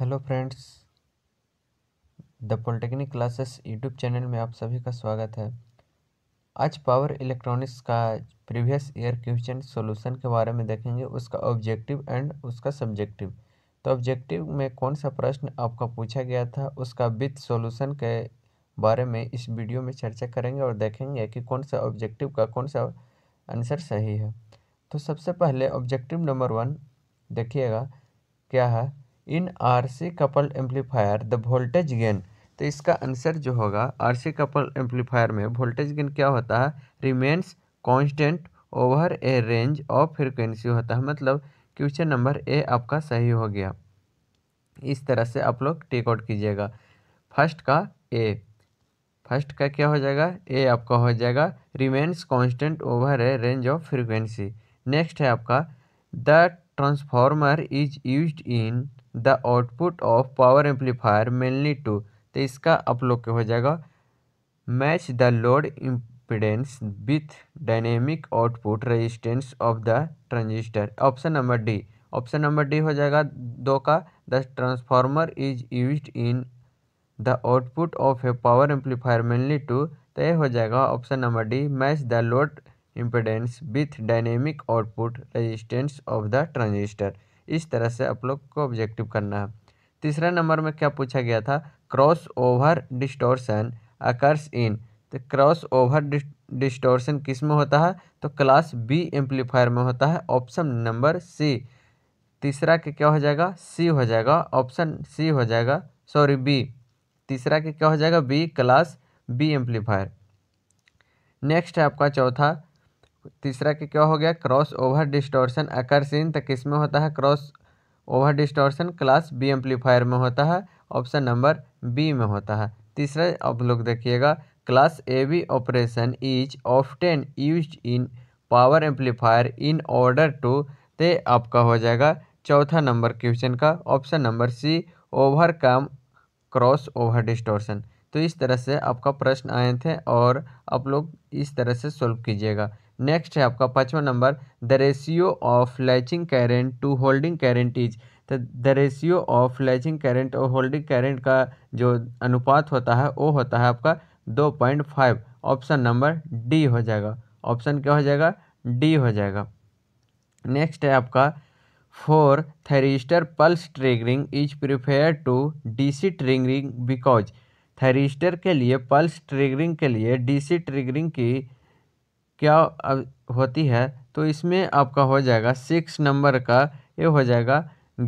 hello friends the polytechnic classes YouTube channel में आप सभी का स्वागत है आज पावर इलेक्ट्रॉनिक्स का प्रीवियस ईयर क्वेश्चन सॉल्यूशन के बारे में देखेंगे उसका ऑब्जेक्टिव एंड उसका सब्जेक्टिव तो ऑब्जेक्टिव में कौन सा प्रश्न आपका पूछा गया था उसका विथ सॉल्यूशन के बारे में इस वीडियो में चर्चा करेंगे और देखेंगे कि कौन सा ऑब्जेक्टिव का कौन सा आंसर सही है तो सबसे पहले ऑब्जेक्टिव नंबर वन देखिएगा क्या है in R C couple amplifier the voltage gain तो इसका आंसर जो होगा आर सी कपल एम्पलीफायर में वोल्टेज गेन क्या होता है remains constant over a range of frequency होता है मतलब क्वेश्चन नंबर ए आपका सही हो गया इस तरह से आप लोग टेकआउट कीजिएगा फर्स्ट का ए फर्स्ट का क्या हो जाएगा ए आपका हो जाएगा remains constant over a range of frequency next है आपका the transformer is use in the output of power amplifier mainly to तो इसका आप लोग हो जाएगा match the load impedance with dynamic output resistance of the transistor option number D option number D हो जाएगा दो का the transformer is use in the output of a power amplifier mainly to तो यह हो जाएगा option number D match the load impedance with dynamic output resistance of the transistor इस तरह से आप लोग को ऑब्जेक्टिव करना है तीसरा नंबर में क्या पूछा गया था cross over distortion occurs in तो क्रॉस ओवर डिस्टोर्सन किस में होता है तो क्लास बी एम्पलीफायर में होता है ऑप्शन नंबर सी तीसरा के क्या हो जाएगा सी हो जाएगा ऑप्शन सी हो जाएगा सॉरी बी तीसरा के क्या हो जाएगा B class B amplifier next है आपका चौथा तीसरा कि क्या हो गया क्रॉस ओवर अकर अकर्षण तो किस में होता है cross over distortion class B amplifier में होता है ऑप्शन नंबर बी में होता है तीसरा आप लोग देखिएगा class A B operation is often use in power amplifier in order to ते आपका हो जाएगा चौथा नंबर क्वेश्चन का option number C overcome cross over distortion तो इस तरह से आपका प्रश्न आए थे और आप लोग इस तरह से सॉल्व कीजिएगा नेक्स्ट है आपका पाँचवा number the ratio of latching current to holding current is तो the ratio of latching current और होल्डिंग कैरेंट का जो अनुपात होता है वो होता है आपका दो point five option number D हो जाएगा ऑप्शन क्या हो जाएगा डी हो जाएगा नेक्स्ट है आपका four thyristor pulse triggering is prefer to D C triggering because thyristor के लिए पल्स ट्रिगरिंग के लिए डी सी ट्रिगरिंग की क्या होती है तो इसमें आपका हो जाएगा सिक्स नंबर का ये हो जाएगा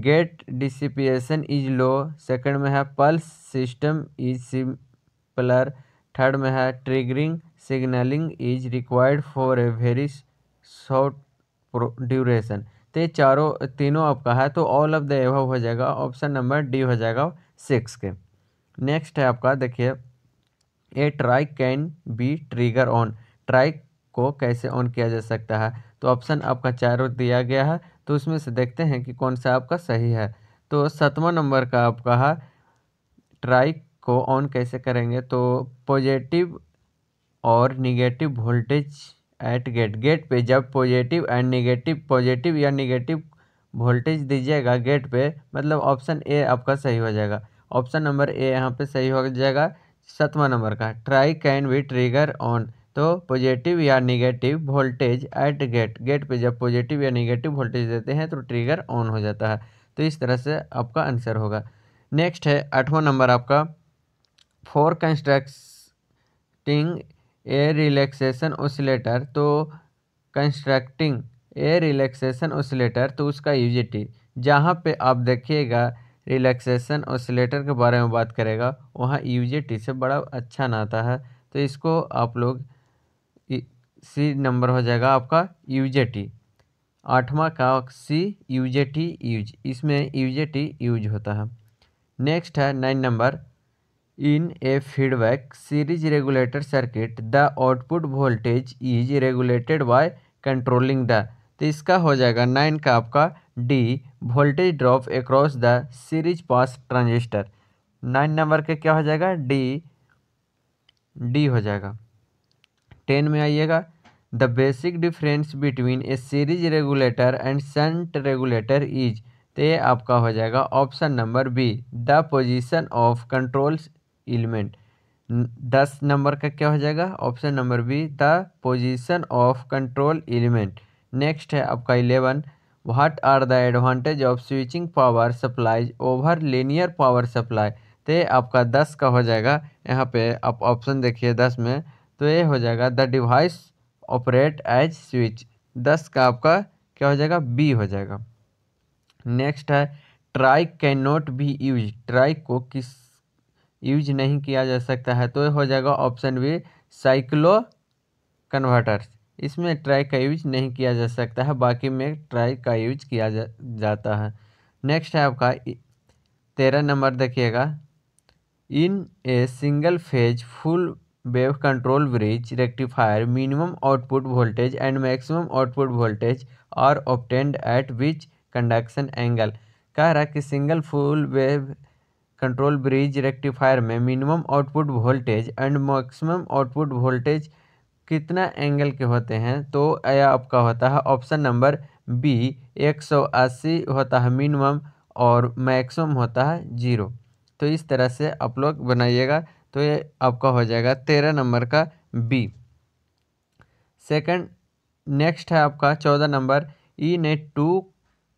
gate dissipation is low second में है pulse system is simpler third में है triggering signalling is required for a very short duration तो ये चारों तीनों आपका है तो ऑल ऑफ द एवव हो जाएगा ऑप्शन नंबर डी हो जाएगा सिक्स के नेक्स्ट है आपका देखिए a triac can be trigger on triac को कैसे ऑन किया जा सकता है तो ऑप्शन आपका चारों दिया गया है तो उसमें से देखते हैं कि कौन सा आपका सही है तो सातवां नंबर का आपका है ट्राई को ऑन कैसे करेंगे तो पॉजिटिव और negative voltage at gate gate पे जब पॉजिटिव एंड निगेटिव पॉजिटिव या निगेटिव वोल्टेज दीजिएगा गेट पे मतलब ऑप्शन ए आपका सही हो जाएगा ऑप्शन नंबर ए यहाँ पे सही हो जाएगा सतवा नंबर का triac can be trigger on तो पॉजिटिव या negative voltage at gate gate पे जब पॉजिटिव या निगेटिव वोल्टेज देते हैं तो ट्रिगर ऑन हो जाता है तो इस तरह से आपका आंसर होगा नेक्स्ट है आठवां नंबर आपका for constructing a relaxation oscillator तो कंस्ट्रक्टिंग ए रिलैक्सेशन ओसिलेटर तो उसका यूजिटी जहाँ पे आप देखिएगा रिलैक्सेशन ओसिलेटर के बारे में बात करेगा वहाँ यूजिटी से बड़ा अच्छा नाता है तो इसको आप लोग सी नंबर हो जाएगा आपका यू जे टी आठवा का C U J T use इसमें यू जे टी यूज होता है नेक्स्ट है nine number in a feedback series regulator circuit the output voltage is regulated by controlling the तो इसका हो जाएगा नाइन का आपका D voltage drop across the series pass transistor nine number का क्या हो जाएगा डी डी हो जाएगा टेन में आइएगा the basic difference between a series regulator and shunt regulator is तो ये आपका हो जाएगा option number B the position of controls element दस नंबर का क्या हो जाएगा option number B the position of control element next है आपका eleven what are the advantage of switching power supply over linear power supply तो आपका दस का हो जाएगा यहाँ पे आप ऑप्शन देखिए दस में तो ये हो जाएगा the device operate as switch दस का आपका क्या हो जाएगा बी हो जाएगा नेक्स्ट है triac can not be use triac को किस यूज नहीं किया जा सकता है तो ये हो जाएगा ऑप्शन बी साइक्लो कन्वर्टर्स इसमें ट्राई का यूज नहीं किया जा सकता है बाकी में ट्राई का यूज किया जा, जाता है नेक्स्ट है आपका तेरह नंबर देखिएगा in a single phase full wave control bridge rectifier minimum output voltage and maximum output voltage और obtained at which conduction angle कह रहा कि single full wave control bridge rectifier में minimum output voltage and maximum output voltage कितना angle के होते हैं तो यह आपका होता है ऑप्शन नंबर बी 180 होता है मिनिमम और मैक्सिमम होता है जीरो तो इस तरह से आप लोग बनाइएगा तो ये आपका हो जाएगा तेरह नंबर का बी सेकंड नेक्स्ट है आपका चौदह नंबर ई e ने two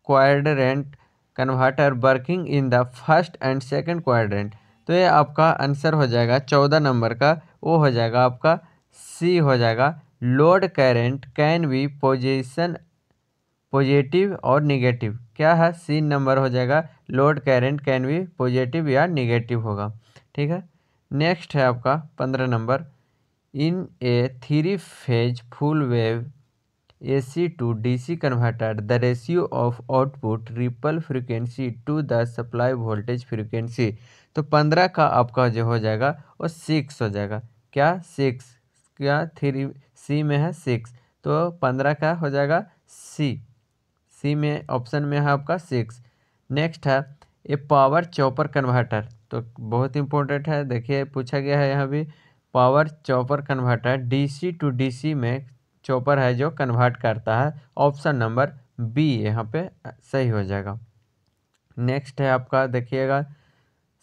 quadrant converter working in the first and second quadrant तो ये आपका आंसर हो जाएगा चौदह नंबर का वो हो जाएगा आपका सी हो जाएगा load current can be position positive और निगेटिव क्या है सी नंबर हो जाएगा load current can be positive या निगेटिव होगा ठीक है नेक्स्ट है आपका पंद्रह number in a three phase full wave A C to D C converter the ratio of output ripple frequency to the supply voltage frequency तो पंद्रह का आपका जो हो जाएगा वो सिक्स हो जाएगा क्या सिक्स क्या थ्री सी में है सिक्स तो पंद्रह का हो जाएगा सी सी में ऑप्शन में है आपका सिक्स नेक्स्ट है ए पावर चॉपर कन्वर्टर तो बहुत इंपॉर्टेंट है देखिए पूछा गया है यहाँ भी power chopper converter DC to DC में चॉपर है जो कन्वर्ट करता है ऑप्शन नंबर बी यहाँ पे सही हो जाएगा नेक्स्ट है आपका देखिएगा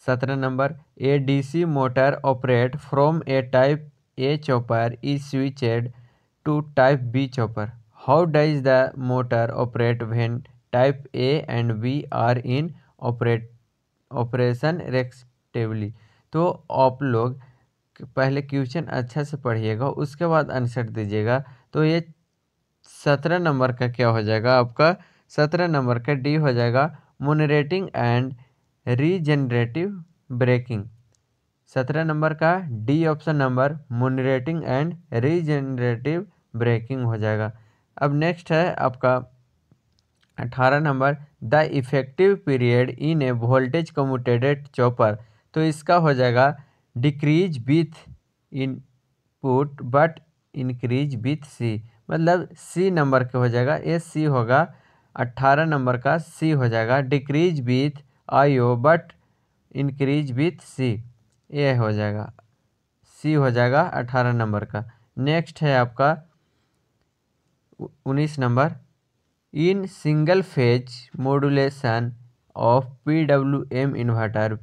सत्रह number a DC motor operate from a type A chopper is switched to type B chopper how does the motor operate when type A and B are in operate operation respectively तो आप लोग पहले question अच्छा से पढ़िएगा उसके बाद answer दीजिएगा तो ये सत्रह नंबर का क्या हो जाएगा आपका सत्रह नंबर का डी हो जाएगा मोनरेटिंग एंड रीजनरेटिव ब्रेकिंग सत्रह नंबर का D option number motoring and regenerative braking हो जाएगा अब नेक्स्ट है आपका अठारह number the effective period in a voltage commutated chopper तो इसका हो जाएगा decrease with input but increase with C मतलब सी नंबर का हो जाएगा ए सी होगा अट्ठारह नंबर का सी हो जाएगा decrease with I O but increase with C A हो जाएगा सी हो जाएगा अठारह नंबर का नेक्स्ट है आपका उन्नीस number in phase single of P W M inverter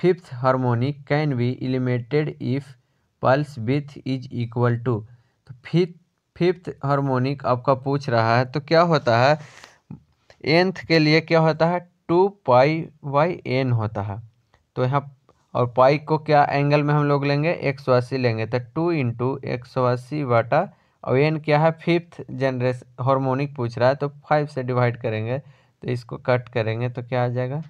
fifth harmonic can be eliminated if pulse with is equal to तो फिफ्थ फिफ्थ हार्मोनिक आपका पूछ रहा है तो क्या होता है एंथ के लिए क्या होता है टू पाई वाई एन होता है तो यहाँ और पाई को क्या एंगल में हम लोग लेंगे एक सौ अस्सी लेंगे तो टू इंटू एक सौ अस्सी वाटा और एन क्या है फिफ्थ जनरेशन हार्मोनिक पूछ रहा है तो फाइव से डिवाइड करेंगे तो इसको कट करेंगे तो क्या आ जाएगा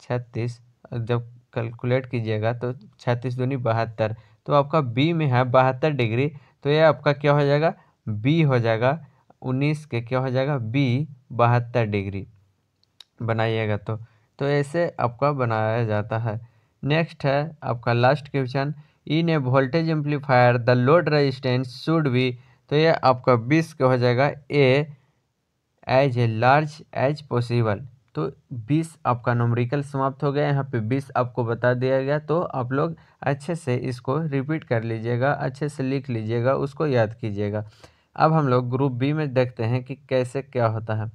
छत्तीस जब कैलकुलेट कीजिएगा तो छत्तीस दूनी बहत्तर तो आपका बी में है बहत्तर डिग्री तो ये आपका क्या हो जाएगा बी हो जाएगा उन्नीस के क्या हो जाएगा बी बहत्तर डिग्री बनाइएगा तो तो ऐसे आपका बनाया जाता है नेक्स्ट है आपका last question in a voltage amplifier the load resistance should be तो ये आपका बीस का हो जाएगा A as a large as possible तो बीस आपका नोमरिकल समाप्त हो गया यहाँ पे बीस आपको बता दिया गया तो आप लोग अच्छे से इसको रिपीट कर लीजिएगा अच्छे से लिख लीजिएगा उसको याद कीजिएगा अब हम लोग ग्रुप बी में देखते हैं कि कैसे क्या होता है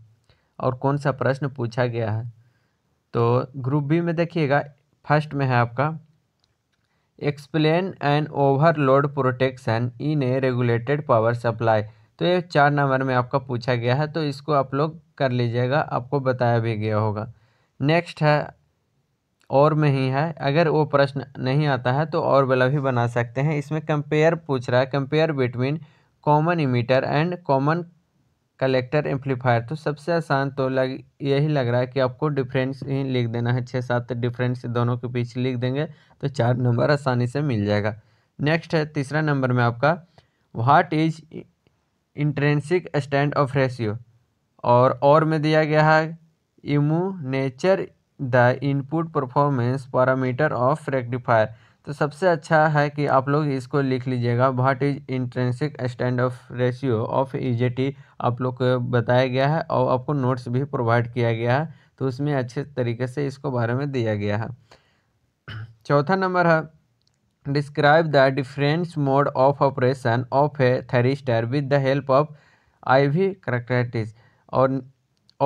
और कौन सा प्रश्न पूछा गया है तो ग्रुप बी में देखिएगा फर्स्ट में है आपका explain and overload protection in a regulated power supply तो ये चार नंबर में आपका पूछा गया है तो इसको आप लोग कर लीजिएगा आपको बताया भी गया होगा नेक्स्ट है और में ही है अगर वो प्रश्न नहीं आता है तो और वाला भी बना सकते हैं इसमें कंपेयर पूछ रहा है compare between common emitter and common collector amplifier तो सबसे आसान तो लग यही लग रहा है कि आपको डिफरेंस ही लिख देना है छः सात डिफरेंस दोनों के पीछे लिख देंगे तो चार नंबर आसानी से मिल जाएगा नेक्स्ट है तीसरा नंबर में आपका what is intrinsic stand off ratio और और में दिया गया है इमू नेचर the input performance parameter of rectifier तो सबसे अच्छा है कि आप लोग इसको लिख लीजिएगा what is intrinsic stand off ratio of ई आप लोग को बताया गया है और आपको नोट्स भी प्रोवाइड किया गया है तो उसमें अच्छे तरीके से इसको बारे में दिया गया है चौथा नंबर है describe the different mode of operation of a thyristor with the help of I V characteristics और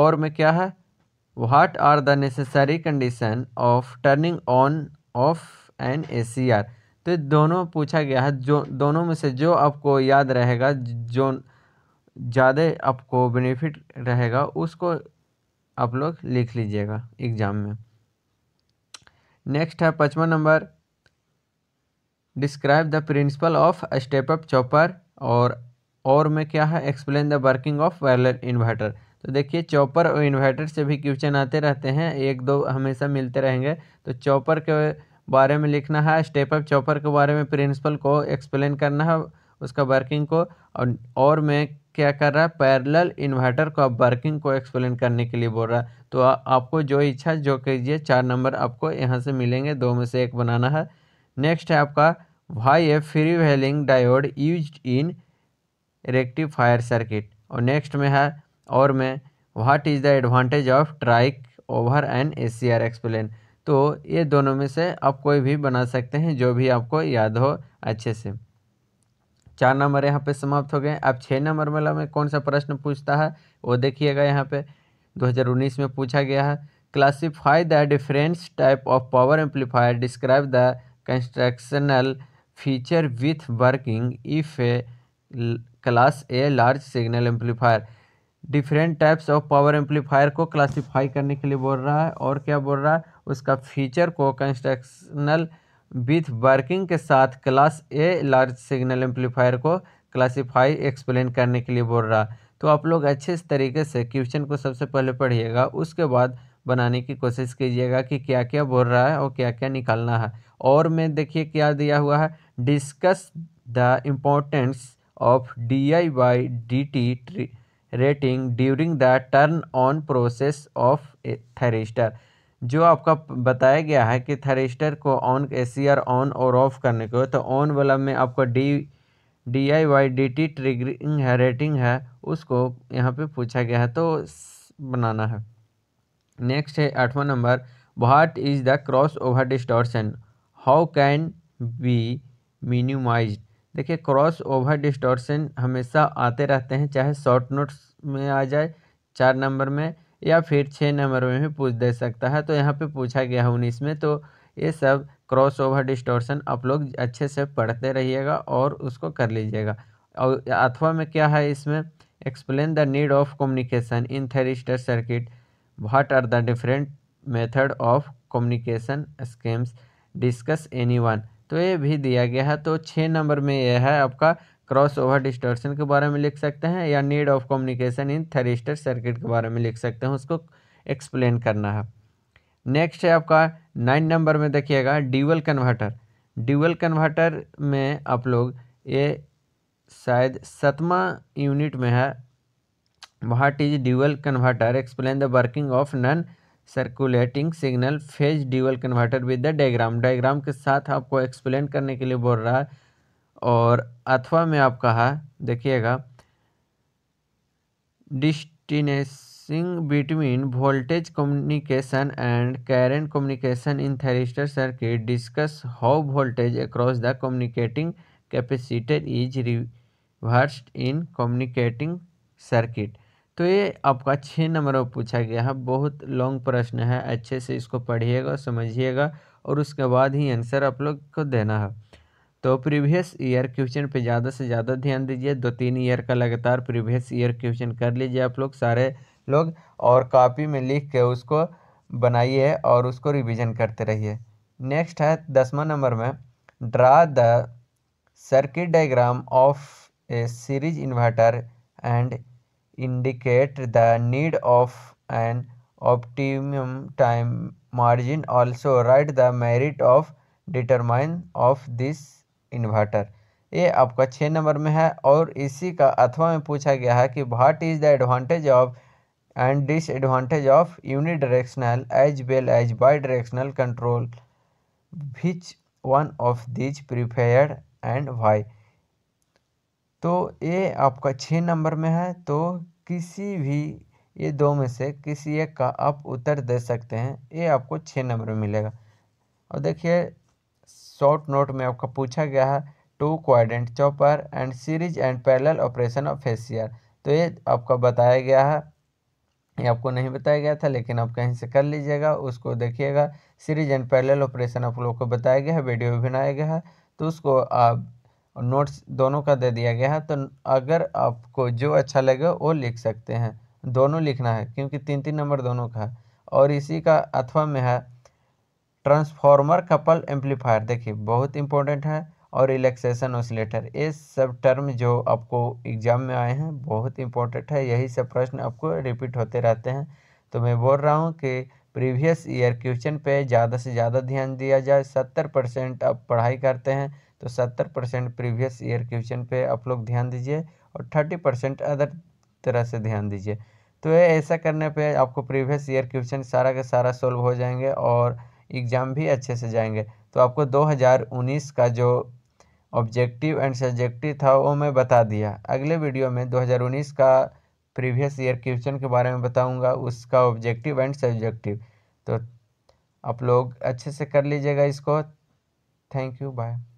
और में क्या है what are the necessary condition of turning on off and S C R तो दोनों पूछा गया है जो दोनों में से जो आपको याद रहेगा जो ज़्यादा आपको बेनिफिट रहेगा उसको आप लोग लिख लीजिएगा एग्ज़ाम में नेक्स्ट है पचवा number describe the principle of step up chopper और और में क्या है explain the working of parallel inverter तो देखिए चॉपर और इन्वर्टर से भी क्वेश्चन आते रहते हैं एक दो हमेशा मिलते रहेंगे तो चॉपर के बारे में लिखना है स्टेप अप चॉपर के बारे में प्रिंसिपल को एक्सप्लेन करना है उसका वर्किंग को और, और मैं क्या कर रहा है पैरेलल इन्वर्टर को वर्किंग को एक्सप्लेन करने के लिए बोल रहा है तो आ, आपको जो इच्छा जो कीजिए चार नंबर आपको यहाँ से मिलेंगे दो में से एक बनाना है नेक्स्ट है आपका why a free wheeling diode use in rectifier circuit और नेक्स्ट में है और में what is the advantage of triac over an S C R explain तो ये दोनों में से आप कोई भी बना सकते हैं जो भी आपको याद हो अच्छे से चार नंबर यहाँ पे समाप्त हो गए अब छः नंबर वाला में कौन सा प्रश्न पूछता है वो देखिएगा यहाँ पे 2019 में पूछा गया है classify the difference type of power amplifier describe the constructional feature with working if a class A large signal amplifier different types of power amplifier को क्लासीफाई करने के लिए बोल रहा है और क्या बोल रहा है उसका फीचर को कंस्ट्रक्शनल विथ वर्किंग के साथ class A large signal amplifier को क्लासीफाई एक्सप्लेन करने के लिए बोल रहा है तो आप लोग अच्छे इस तरीके से क्वेश्चन को सबसे पहले पढ़िएगा उसके बाद बनाने की कोशिश कीजिएगा कि क्या क्या बोल रहा है और क्या क्या निकालना है और मैं देखिए क्या दिया हुआ है discuss the importance of D I by D T rating during the turn on process of thyristor जो आपका बताया गया है कि थरिस्टर को ऑन सी आर ऑन और ऑफ करने को तो ऑन वाला में आपका D D I by D T triggering है रेटिंग है उसको यहाँ पे पूछा गया है तो बनाना है नेक्स्ट है आठवां number what is the cross over distortion how can be minimized देखिए क्रॉस ओवर डिस्टॉर्शन हमेशा आते रहते हैं चाहे शॉर्ट नोट्स में आ जाए चार नंबर में या फिर छः नंबर में भी पूछ दे सकता है तो यहाँ पे पूछा गया है उन्नीस में तो ये सब क्रॉस ओवर डिस्टॉर्शन आप लोग अच्छे से पढ़ते रहिएगा और उसको कर लीजिएगा और अथवा में क्या है इसमें explain the need of communication in thyristor circuit what are the different method of communication schemes discuss any one तो ये भी दिया गया है तो छः नंबर में यह है आपका क्रॉस ओवर डिस्टर्शन के बारे में लिख सकते हैं या need of communication in thyristor circuit के बारे में लिख सकते हैं उसको एक्सप्लेन करना है नेक्स्ट है आपका नाइन नंबर में देखिएगा ड्यूअल कन्वर्टर ड्यूअल कन्वर्टर में आप लोग ये शायद सतमा यूनिट में है what is dual converter explain the working of non circulating signal phase dual converter with the diagram diagram के साथ आपको एक्सप्लेन करने के लिए बोल रहा है और अथवा में आप कहा देखिएगा distinguish between voltage communication and current communication in thyristor circuit discuss how voltage across the communicating capacitor is reversed in communicating circuit तो ये आपका छः नंबर पर पूछा गया है बहुत लॉन्ग प्रश्न है अच्छे से इसको पढ़िएगा समझिएगा और उसके बाद ही आंसर आप लोग को देना है तो प्रीवियस ईयर क्वेश्चन पे ज़्यादा से ज़्यादा ध्यान दीजिए दो तीन ईयर का लगातार प्रीवियस ईयर क्वेश्चन कर लीजिए आप लोग सारे लोग और कॉपी में लिख के उसको बनाइए और उसको रिविजन करते रहिए नेक्स्ट है दसवा नंबर में draw the circuit diagram of a series inverter and indicate the need of an optimum time margin also write the merit of determine of this inverter ये आपका छः नंबर में है और इसी का अथवा में पूछा गया है कि what is the advantage of and disadvantage of unidirectional as well as bidirectional control which one of these preferred and why तो ये आपका छः नंबर में है तो किसी भी ये दो में से किसी एक का आप उत्तर दे सकते हैं ये आपको छः नंबर में मिलेगा और देखिए शॉर्ट नोट में आपका पूछा गया है two quadrant chopper and series and parallel operation of फेसियर तो ये आपका बताया गया है ये आपको नहीं बताया गया था लेकिन आप कहीं से कर लीजिएगा उसको देखिएगा सीरीज एंड पैरेलल ऑपरेशन आप लोग को बताया गया है वीडियो भी बनाया गया है तो उसको आप और नोट्स दोनों का दे दिया गया है तो अगर आपको जो अच्छा लगे वो लिख सकते हैं दोनों लिखना है क्योंकि तीन तीन नंबर दोनों का है और इसी का अथवा में है ट्रांसफॉर्मर कपल एम्पलीफायर देखिए बहुत इंपॉर्टेंट है और रिलैक्सेशन ऑसिलेटर ये सब टर्म जो आपको एग्ज़ाम में आए हैं बहुत इंपॉर्टेंट है यही सब प्रश्न आपको रिपीट होते रहते हैं तो मैं बोल रहा हूँ कि प्रीवियस ईयर क्वेश्चन पे ज़्यादा से ज़्यादा ध्यान दिया जाए सत्तर परसेंट आप पढ़ाई करते हैं तो सत्तर परसेंट प्रीवियस ईयर क्वेश्चन पे आप लोग ध्यान दीजिए और थर्टी परसेंट अदर तरह से ध्यान दीजिए तो ये ऐसा करने पे आपको प्रीवियस ईयर क्वेश्चन सारा का सारा सॉल्व हो जाएंगे और एग्ज़ाम भी अच्छे से जाएंगे तो आपको 2019 का जो ऑब्जेक्टिव एंड सब्जेक्टिव था वो मैं बता दिया अगले वीडियो में उन्नीस का प्रीवियस ईयर क्वेश्चन के बारे में बताऊँगा उसका ऑब्जेक्टिव एंड सब्जेक्टिव तो आप लोग अच्छे से कर लीजिएगा इसको थैंक यू बाय